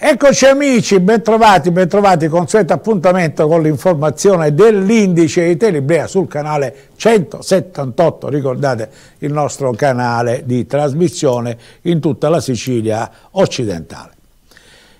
Eccoci amici, bentrovati, bentrovati, consueto appuntamento con l'informazione dell'indice di Telibrea sul canale 178, ricordate il nostro canale di trasmissione in tutta la Sicilia occidentale.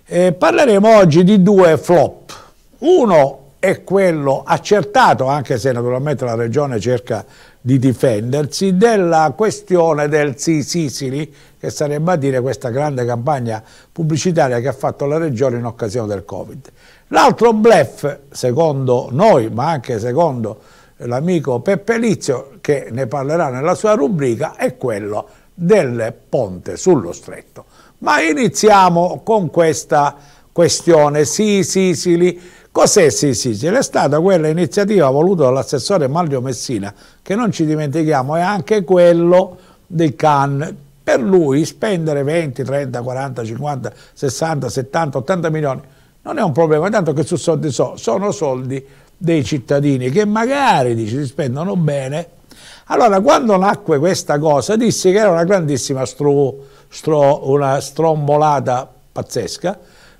Eh, parleremo oggi di due flop, uno è quello accertato, anche se naturalmente la Regione cerca di difendersi della questione del Sì Sicily, che sarebbe a dire questa grande campagna pubblicitaria che ha fatto la Regione in occasione del Covid. L'altro blef, secondo noi, ma anche secondo l'amico Peppe Lizio, che ne parlerà nella sua rubrica, è quello del ponte sullo stretto. Ma iniziamo con questa questione. Sì, Sicily. Sì, sì, Cos'è sì sì? È stata quella iniziativa voluta dall'assessore Mario Messina, che non ci dimentichiamo è anche quello del CAN. Per lui spendere 20, 30, 40, 50, 60, 70, 80 milioni non è un problema, tanto che su soldi so, sono soldi dei cittadini che magari dice, si spendono bene. Allora, quando nacque questa cosa, dissi che era una grandissima stru, stru, una strombolata pazzesca,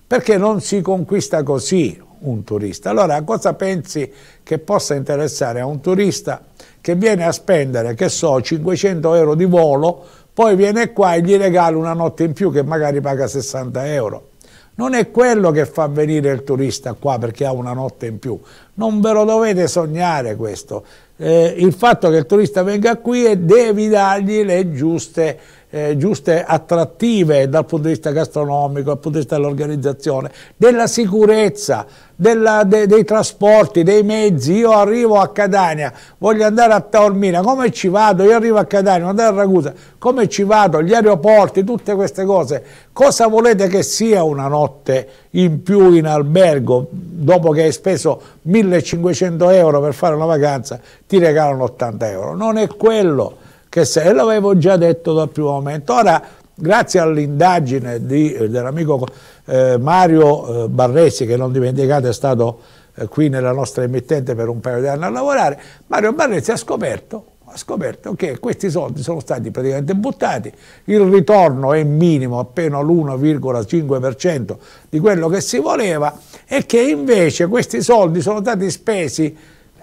perché non si conquista così un turista. Allora, cosa pensi che possa interessare a un turista che viene a spendere, che so, 500 euro di volo, poi viene qua e gli regala una notte in più che magari paga 60 euro? Non è quello che fa venire il turista qua perché ha una notte in più. Non ve lo dovete sognare questo. Eh, il fatto che il turista venga qui e devi dargli le giuste eh, giuste attrattive dal punto di vista gastronomico, dal punto di vista dell'organizzazione, della sicurezza, della, de, dei trasporti, dei mezzi. Io arrivo a Catania, voglio andare a Taormina, come ci vado? Io arrivo a Catania, voglio andare a Ragusa, come ci vado? Gli aeroporti, tutte queste cose. Cosa volete che sia una notte in più in albergo dopo che hai speso 1500 euro per fare una vacanza? Ti regalano 80 euro. Non è quello che se l'avevo già detto dal primo momento. Ora, grazie all'indagine eh, dell'amico eh, Mario eh, Barresi, che non dimenticate è stato eh, qui nella nostra emittente per un paio di anni a lavorare, Mario Barresi ha scoperto, ha scoperto che questi soldi sono stati praticamente buttati, il ritorno è minimo, appena l'1,5% di quello che si voleva e che invece questi soldi sono stati spesi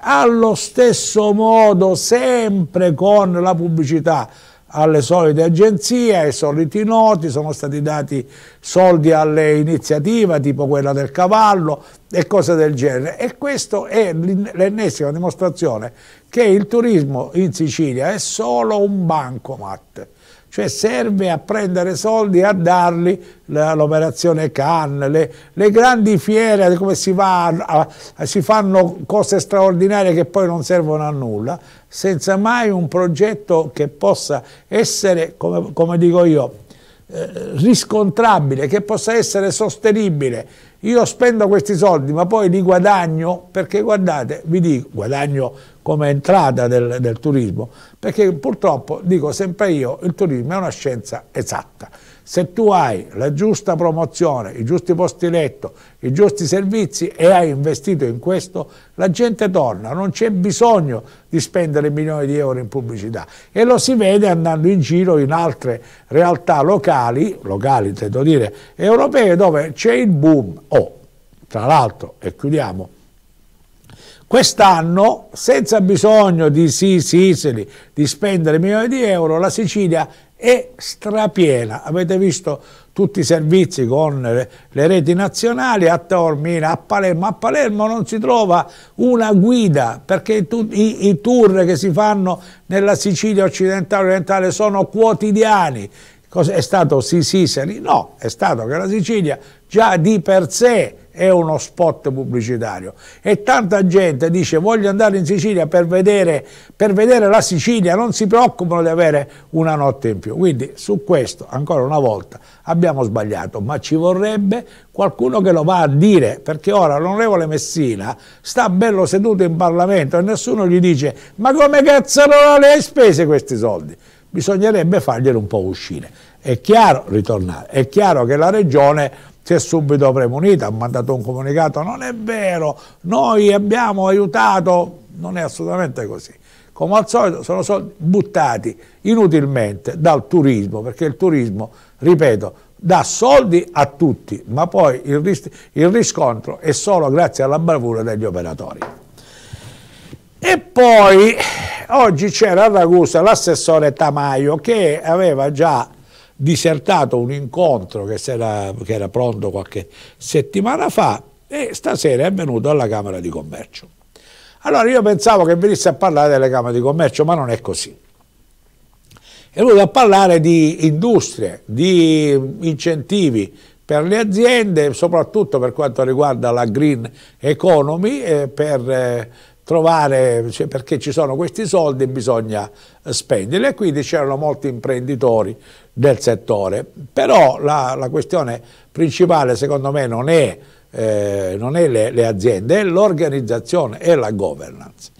allo stesso modo sempre con la pubblicità alle solite agenzie, ai soliti noti, sono stati dati soldi alle iniziative tipo quella del cavallo e cose del genere e questa è l'ennesima dimostrazione che il turismo in Sicilia è solo un bancomat cioè serve a prendere soldi e a darli l'operazione Cannes, le, le, grandi fiere come si, va a, a, si fanno cose straordinarie che poi non servono a nulla, senza mai un progetto che possa essere, come, come dico io, eh, riscontrabile, che possa essere sostenibile. Io spendo questi soldi ma poi li guadagno perché guardate, vi dico, guadagno come entrata del, del turismo, perché purtroppo, dico sempre io, il turismo è una scienza esatta. Se tu hai la giusta promozione, i giusti posti letto, i giusti servizi e hai investito in questo, la gente torna, non c'è bisogno di spendere milioni di euro in pubblicità e lo si vede andando in giro in altre realtà locali, locali intendo dire, europee dove c'è il boom o oh, tra l'altro, e chiudiamo, Quest'anno, senza bisogno di sì, Sisili, di spendere milioni di euro, la Sicilia è strapiena. Avete visto tutti i servizi con le reti nazionali a Taormina, a Palermo. A Palermo non si trova una guida perché i, i tour che si fanno nella Sicilia occidentale e orientale sono quotidiani. è stato sì, Sisili? No, è stato che la Sicilia già di per sé è uno spot pubblicitario e tanta gente dice voglio andare in Sicilia per vedere, per vedere la Sicilia, non si preoccupano di avere una notte in più. Quindi su questo ancora una volta abbiamo sbagliato, ma ci vorrebbe qualcuno che lo va a dire, perché ora l'onorevole Messina sta bello seduto in Parlamento e nessuno gli dice ma come cazzo cazzarola le hai spese questi soldi? Bisognerebbe farglielo un po' uscire. È chiaro, ritornare, è chiaro che la Regione si è subito premunita, ha mandato un comunicato, non è vero, noi abbiamo aiutato, non è assolutamente così. Come al solito sono soldi buttati inutilmente dal turismo, perché il turismo, ripeto, dà soldi a tutti, ma poi il, ris il riscontro è solo grazie alla bravura degli operatori. E poi oggi c'era a Ragusa l'assessore Tamaio che aveva già disertato un incontro che, era, che era pronto qualche settimana fa e stasera è venuto alla Camera di Commercio. Allora io pensavo che venisse a parlare delle Camere di Commercio, ma non è così. È venuto a parlare di industrie, di incentivi per le aziende, soprattutto per quanto riguarda la green economy, eh, per... Eh, trovare, cioè, perché ci sono questi soldi e bisogna spenderli e quindi c'erano molti imprenditori del settore. Però la, la questione principale secondo me non è, eh, non è le, le aziende, è l'organizzazione e la governance.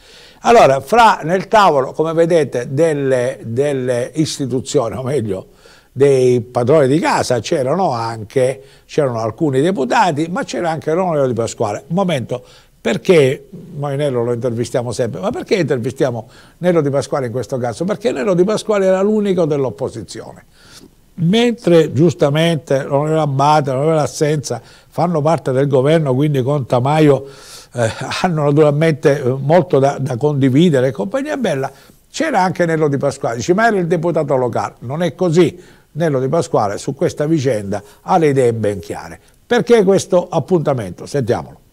Allora, fra nel tavolo, come vedete, delle, delle istituzioni, o meglio, dei padroni di casa, c'erano anche, c'erano alcuni deputati, ma c'era anche l'onorevole Di Pasquale. Un momento, perché, noi Nero lo intervistiamo sempre, ma perché intervistiamo Nero Di Pasquale in questo caso? Perché Nero Di Pasquale era l'unico dell'opposizione. Mentre giustamente l'onorevole Abbate, l'onorevole Assenza fanno parte del governo, quindi con Tamaio eh, hanno naturalmente eh, molto da, da condividere e compagnia bella, c'era anche Nello Di Pasquale, dice ma era il deputato locale, non è così. Nello Di Pasquale su questa vicenda ha le idee ben chiare. Perché questo appuntamento? Sentiamolo.